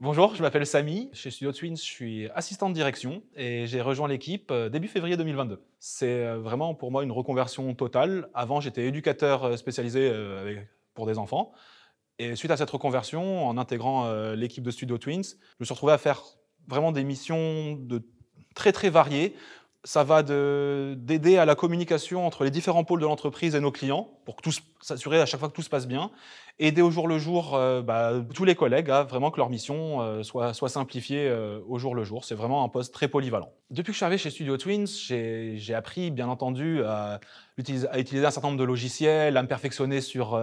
Bonjour, je m'appelle Samy. Chez Studio Twins, je suis assistant de direction et j'ai rejoint l'équipe euh, début février 2022. C'est euh, vraiment pour moi une reconversion totale. Avant, j'étais éducateur euh, spécialisé pour des enfants. Et suite à cette reconversion, en intégrant l'équipe de Studio Twins, je me suis retrouvé à faire vraiment des missions de très très variées ça va d'aider à la communication entre les différents pôles de l'entreprise et nos clients, pour que s'assurer à chaque fois que tout se passe bien, aider au jour le jour euh, bah, tous les collègues à vraiment que leur mission euh, soit, simplifiée euh, au jour le jour. C'est vraiment un poste très polyvalent. Depuis que je suis arrivé chez Studio Twins, j'ai appris, bien entendu, à, utiliser un certain nombre de logiciels, à me perfectionner sur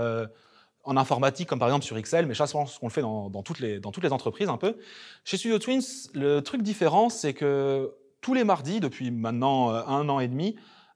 en informatique, comme par exemple sur Excel, mais ça, je pense qu'on le fait dans toutes les entreprises un peu. Chez Studio Twins, le truc différent, c'est que tous les mardis, depuis maintenant euh, un an et demi,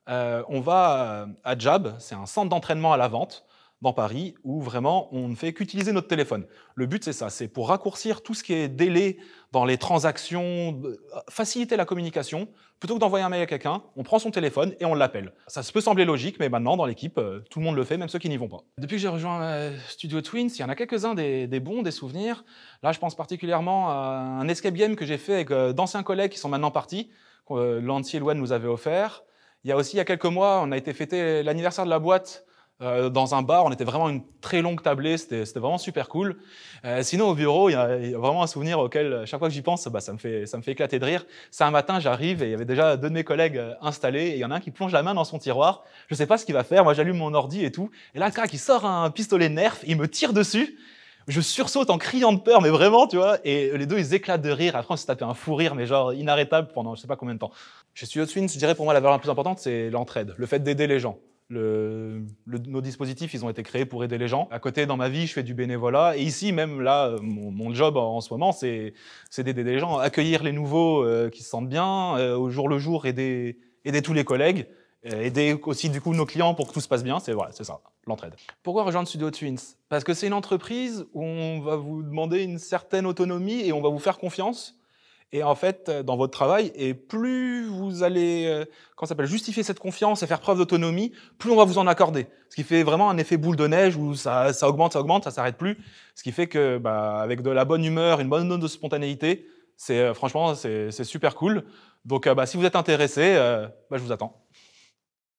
euh, on va euh, à Jab, c'est un centre d'entraînement à la vente, dans Paris où vraiment on ne fait qu'utiliser notre téléphone. Le but, c'est ça, c'est pour raccourcir tout ce qui est délai dans les transactions, euh, faciliter la communication. Plutôt que d'envoyer un mail à quelqu'un, on prend son téléphone et on l'appelle. Ça peut sembler logique, mais maintenant, dans l'équipe, euh, tout le monde le fait, même ceux qui n'y vont pas. Depuis que j'ai rejoint euh, Studio Twins, il y en a quelques-uns des, bons, des souvenirs. Là, je pense particulièrement à un escape game que j'ai fait avec d'anciens collègues qui sont maintenant partis, que l'Antier nous avait offert. Il y a aussi, il y a quelques mois, on a été fêter l'anniversaire de la boîte euh, dans un bar. On était vraiment une très longue tablée, c'était vraiment super cool. Euh, sinon, au bureau, il y, a, vraiment un souvenir auquel, euh, chaque fois que j'y pense, bah, ça, me fait, ça me fait éclater de rire. C'est un matin, j'arrive et il y avait déjà deux de mes collègues euh, installés et il y en a un qui plonge la main dans son tiroir. Je ne sais pas ce qu'il va faire, moi j'allume mon ordi et tout. Et là, crac, il sort un pistolet Nerf, il me tire dessus. Je sursaute en criant de peur, mais vraiment, tu vois. Et les deux, ils éclatent de rire. Après, on s'est tapé un fou rire, mais genre inarrêtable pendant je sais pas combien de temps. Chez suis Twins, je dirais pour moi la valeur la plus importante, c'est l'entraide, le fait d'aider les gens. Le, nos dispositifs, ils ont été créés pour aider les gens. À côté, dans ma vie, je fais du bénévolat. Et ici, même là, euh, mon, job en, ce moment, c'est d'aider les gens, accueillir les nouveaux euh, qui se sentent bien, euh, au jour le jour, aider, tous les collègues, aider aussi du coup nos clients pour que tout se passe bien. C'est voilà, c'est ça, l'entraide. Pourquoi rejoindre Studio Twins Parce que c'est une entreprise où on va vous demander une certaine autonomie et on va vous faire confiance et en fait, euh, dans votre travail, et plus vous allez, quand euh, s'appelle, justifier cette confiance et faire preuve d'autonomie, plus on va vous en accorder. Ce qui fait vraiment un effet boule de neige où ça, augmente, ça augmente, ça s'arrête plus. Ce qui fait que, bah, avec de la bonne humeur, une bonne note de spontanéité, c'est euh, franchement, c'est super cool. Donc, bah, si vous êtes intéressé, bah, je vous attends.